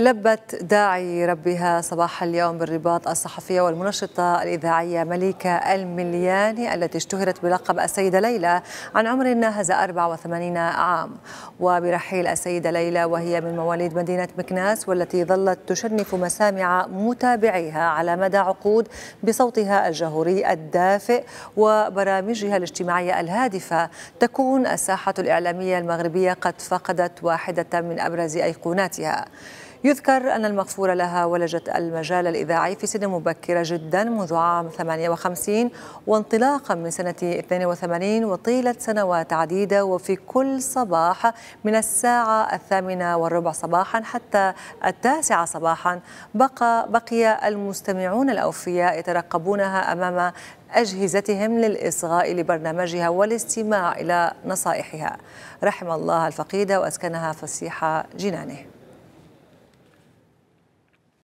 لبت داعي ربها صباح اليوم بالرباط الصحفية والمنشطة الإذاعية مليكة الملياني التي اشتهرت بلقب السيدة ليلى عن عمر ناهز 84 عام وبرحيل السيدة ليلى وهي من مواليد مدينة مكناس والتي ظلت تشنف مسامع متابعيها على مدى عقود بصوتها الجهوري الدافئ وبرامجها الاجتماعية الهادفة تكون الساحة الإعلامية المغربية قد فقدت واحدة من أبرز أيقوناتها يذكر أن المغفور لها ولجت المجال الإذاعي في سن مبكرة جدا منذ عام 58 وانطلاقا من سنة 82 وطيلة سنوات عديدة وفي كل صباح من الساعة الثامنة والربع صباحا حتى التاسعة صباحا بقى بقي المستمعون الأوفياء يترقبونها أمام أجهزتهم للإصغاء لبرنامجها والاستماع إلى نصائحها رحم الله الفقيدة وأسكنها فسيح جنانه